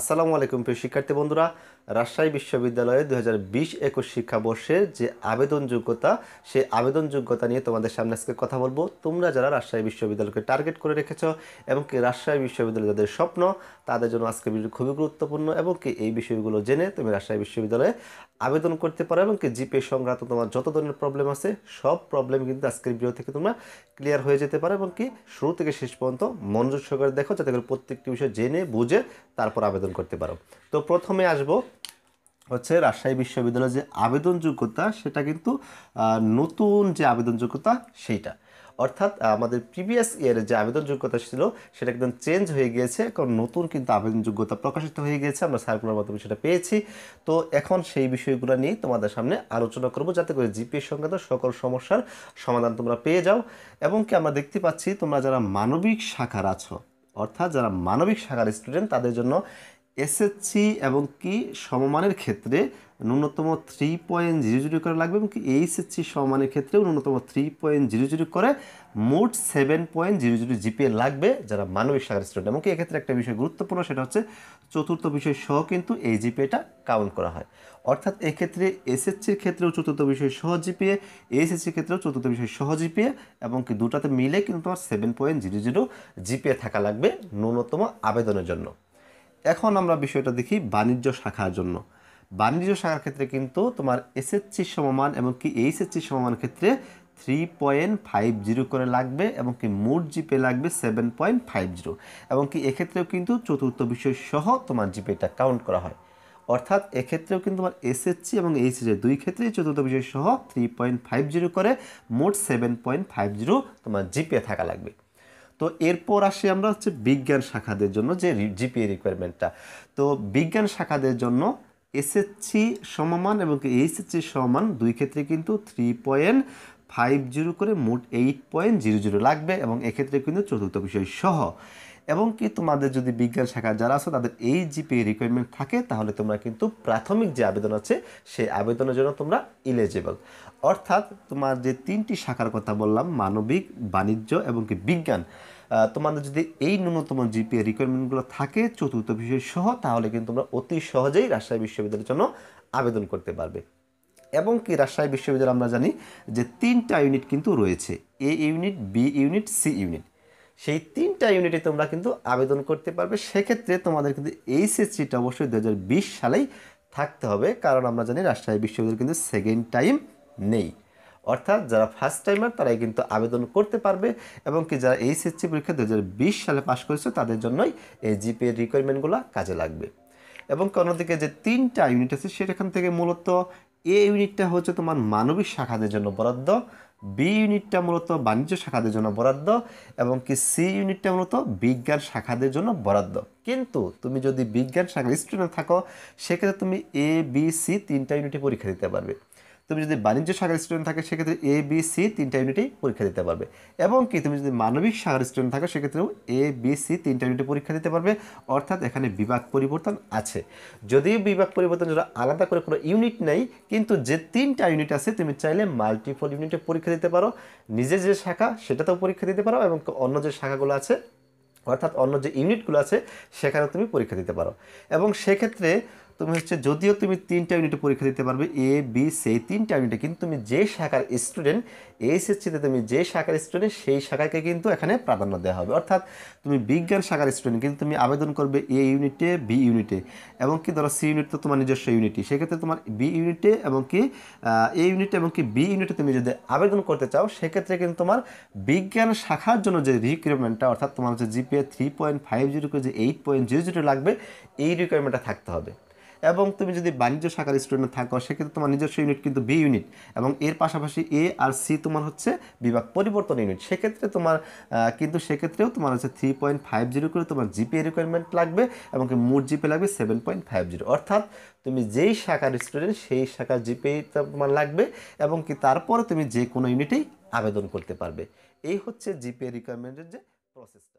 আসসালামু আলাইকুম প্রিয় শিক্ষার্থী বন্ধুরা রাজশাহী বিশ্ববিদ্যালয়ে দু হাজার বিশ একুশ শিক্ষাবর্ষের যে আবেদন যোগ্যতা সেই আবেদন যোগ্যতা নিয়ে তোমাদের সামনে আজকে কথা বলবো তোমরা যারা রাজশাহী বিশ্ববিদ্যালয়কে টার্গেট করে রেখেছ এবং কি রাজশাহী বিশ্ববিদ্যালয় যাদের স্বপ্ন তাদের জন্য আজকে খুবই গুরুত্বপূর্ণ এবং কি এই বিষয়গুলো জেনে তুমি রাজশাহী বিশ্ববিদ্যালয়ে আবেদন করতে পারো এবং কি জিপে সংক্রান্ত তোমার যত ধরনের প্রবলেম আছে সব প্রবলেম কিন্তু আজকের ভিডিও থেকে তোমরা ক্লিয়ার হয়ে যেতে পারো এবং কি শুরু থেকে শেষ পর্যন্ত মনোযোগ সহকারে দেখো যাতে করে প্রত্যেকটি বিষয় জেনে বুঝে তারপর আবেদন করতে পারো তো প্রথমে আসবো হচ্ছে রাজশাহী বিশ্ববিদ্যালয়ের যে আবেদন যোগ্যতা সেটা কিন্তু নতুন যে আবেদন যোগ্যতা সেইটা অর্থাৎ আমাদের প্রিভিয়াস ইয়ারের যে আবেদন যোগ্যতা ছিল সেটা একদম চেঞ্জ হয়ে গিয়েছে এখন নতুন কিন্তু আবেদন যোগ্যতা প্রকাশিত হয়ে গিয়েছে আমরা সার্কুলার মাধ্যমে সেটা পেয়েছি তো এখন সেই বিষয়গুলো নিয়ে তোমাদের সামনে আলোচনা করব যাতে করে জিপিএস সংক্রান্ত সকল সমস্যার সমাধান তোমরা পেয়ে যাও এবং কি আমরা দেখতে পাচ্ছি তোমরা যারা মানবিক শাখার আছো অর্থাৎ যারা মানবিক শাখার স্টুডেন্ট তাদের জন্য এসএসসি এবং কি সমমানের ক্ষেত্রে ন্যূনতম থ্রি পয়েন্ট জিরো জিরো করে লাগবে এবং কি এইচএসসি সমমানের ক্ষেত্রেও ন্যূনতম থ্রি পয়েন্ট জিরো জিরো করে মোট seven point zero zero GPA লাগবে যারা মানবিক শাখার স্টুডেন্ট এবং এক্ষেত্রে একটা বিষয় গুরুত্বপূর্ণ সেটা হচ্ছে চতুর্থ বিষয় সহ কিন্তু এই জিপিএটা কাউন্ট করা হয় অর্থাৎ এক্ষেত্রে এসএসসির ক্ষেত্রেও চতুর্থ বিষয় সহ জিপিএ এইচএসসির ক্ষেত্রেও চতুর্থ বিষয় সহ জিপিএ এবং কি দুটাতে মিলে কিন্তু তোমার seven point zero zero GPA থাকা লাগবে ন্যূনতম আবেদনের জন্য এখন আমরা বিষয়টা দেখি বাণিজ্য শাখার জন্য বাণিজ্য শাখার ক্ষেত্রে কিন্তু তোমার এসএসসি সমমান এমনকি এইচএসসি সমমান ক্ষেত্রে থ্রি পয়েন্ট ফাইভ জিরো করে লাগবে এবং কি মোট জিপে লাগবে সেভেন পয়েন্ট ফাইভ জিরো এবং কি এক্ষেত্রেও কিন্তু চতুর্থ বিষয় সহ তোমার জিপেটা কাউন্ট করা হয় অর্থাৎ এক্ষেত্রেও কিন্তু তোমার এসএসসি এবং এইচএসসি দুই ক্ষেত্রেই চতুর্থ বিষয় সহ থ্রি পয়েন্ট ফাইভ জিরো করে মোট সেভেন পয়েন্ট ফাইভ জিরো তোমার জিপে থাকা লাগবে তো এরপর আসি আমরা হচ্ছে বিজ্ঞান শাখাদের জন্য যে জিপিএ রিকোয়ারমেন্টটা তো বিজ্ঞান শাখাদের জন্য এসএসসি সমমান এবং এইচএসসি সমমান দুই ক্ষেত্রে কিন্তু থ্রি পয়েন্ট ফাইভ জিরো করে মোট এইট পয়েন্ট জিরো জিরো লাগবে এবং এক্ষেত্রে কিন্তু চতুর্থ বিষয় সহ এবং কি তোমাদের যদি বিজ্ঞান শাখা যারা আছে তাদের এই জিপি রিকোয়ারমেন্ট থাকে তাহলে তোমরা কিন্তু প্রাথমিক যে আবেদন আছে সেই আবেদনের জন্য তোমরা ইলিজিবল অর্থাৎ তোমার যে তিনটি শাখার কথা বললাম মানবিক বাণিজ্য এবং কি বিজ্ঞান তোমাদের যদি এই ন্যূনতম জিপি রিকোয়ারমেন্টগুলো থাকে চতুর্থ বিষয় সহ তাহলে কিন্তু তোমরা অতি সহজেই রাজশাহী বিশ্ববিদ্যালয়ের জন্য আবেদন করতে পারবে এবং কি রাজশাহী বিশ্ববিদ্যালয় আমরা জানি যে তিনটা ইউনিট কিন্তু রয়েছে A unit B unit C unit সেই তিনটা ইউনিটে তোমরা কিন্তু আবেদন করতে পারবে সেক্ষেত্রে তোমাদের কিন্তু এইচএসসিটা অবশ্যই দু সালেই থাকতে হবে কারণ আমরা জানি রাজশাহী বিশ্ববিদ্যালয় কিন্তু সেকেন্ড টাইম নেই অর্থাৎ যারা ফার্স্ট টাইমার তারাই কিন্তু আবেদন করতে পারবে এবং কি যারা এইচএসসি পরীক্ষা দু সালে পাশ করেছে তাদের জন্যই এই জিপিএর রিকোয়ারমেন্টগুলো কাজে লাগবে এবং অন্যদিকে যে তিনটা ইউনিট আছে সেখান থেকে মূলত এ ইউনিটটা হচ্ছে তোমার মানবিক শাখাদের জন্য বরাদ্দ বি ইউনিটটা মূলত বাণিজ্য শাখাদের জন্য বরাদ্দ এবং কি সি ইউনিটটা মূলত বিজ্ঞান শাখাদের জন্য বরাদ্দ কিন্তু তুমি যদি বিজ্ঞান শাখার স্টুডেন্ট থাকো সেক্ষেত্রে তুমি এ বি সি তিনটা ইউনিটে পরীক্ষা দিতে পারবে তুমি যদি বাণিজ্য শাখার স্টুডেন্ট থাকে সেক্ষেত্রে এ বি সি তিনটা ইউনিটেই পরীক্ষা দিতে পারবে এবং কি তুমি যদি মানবিক শাখার স্টুডেন্ট থাকো সেক্ষেত্রেও এ বি সি তিনটা ইউনিটে পরীক্ষা দিতে পারবে অর্থাৎ এখানে বিভাগ পরিবর্তন আছে যদিও বিভাগ পরিবর্তন যেটা আলাদা করে কোনো ইউনিট নেই কিন্তু যে তিনটা ইউনিট আছে তুমি চাইলে মাল্টিপল ইউনিটে পরীক্ষা দিতে পারো নিজের যে শাখা সেটাতেও পরীক্ষা দিতে পারো এবং অন্য যে শাখাগুলো আছে অর্থাৎ অন্য যে ইউনিটগুলো আছে সেখানে তুমি পরীক্ষা দিতে পারো এবং সেক্ষেত্রে তুমি হচ্ছে যদিও তুমি তিনটা ইউনিটে পরীক্ষা দিতে পারবে এ বি সেই তিনটা ইউনিটে কিন্তু তুমি যে শাখার স্টুডেন্ট এইচএসসিতে তুমি যে শাখার স্টুডেন্ট সেই শাখাকে কিন্তু এখানে প্রাধান্য দেওয়া হবে অর্থাৎ তুমি বিজ্ঞান শাখার স্টুডেন্ট কিন্তু তুমি আবেদন করবে এ ইউনিটে বি ইউনিটে এবং কি ধরো সি ইউনিট তো তোমার নিজস্ব ইউনিটই সেক্ষেত্রে তোমার বি ইউনিটে এবং কি এ ইউনিটে এবং কি বি ইউনিটে তুমি যদি আবেদন করতে চাও সেক্ষেত্রে কিন্তু তোমার বিজ্ঞান শাখার জন্য যে রিকুয়ারমেন্টটা অর্থাৎ তোমার হচ্ছে GPA three point five zero যে এইট পয়েন্ট জিরো জিরো লাগবে এই রিকোয়ারমেন্টটা থাকতে হবে এবং তুমি যদি বাণিজ্য শাখার স্টুডেন্ট থাকো সেক্ষেত্রে তোমার নিজস্ব ইউনিট কিন্তু বি ইউনিট এবং এর পাশাপাশি এ আর সি তোমার হচ্ছে বিভাগ পরিবর্তন ইউনিট সেক্ষেত্রে তোমার কিন্তু সেক্ষেত্রেও তোমার হচ্ছে থ্রি পয়েন্ট ফাইভ জিরো করে তোমার জিপিএ রিকোয়ারমেন্ট লাগবে এবং মোট জিপে লাগবে সেভেন পয়েন্ট ফাইভ জিরো অর্থাৎ তুমি যেই শাখার স্টুডেন্ট সেই শাখার জিপে তোমার লাগবে এবং কি তারপরে তুমি যে কোনো ইউনিটেই আবেদন করতে পারবে এই হচ্ছে জিপিএ রিকোয়ারমেন্টের যে প্রসেস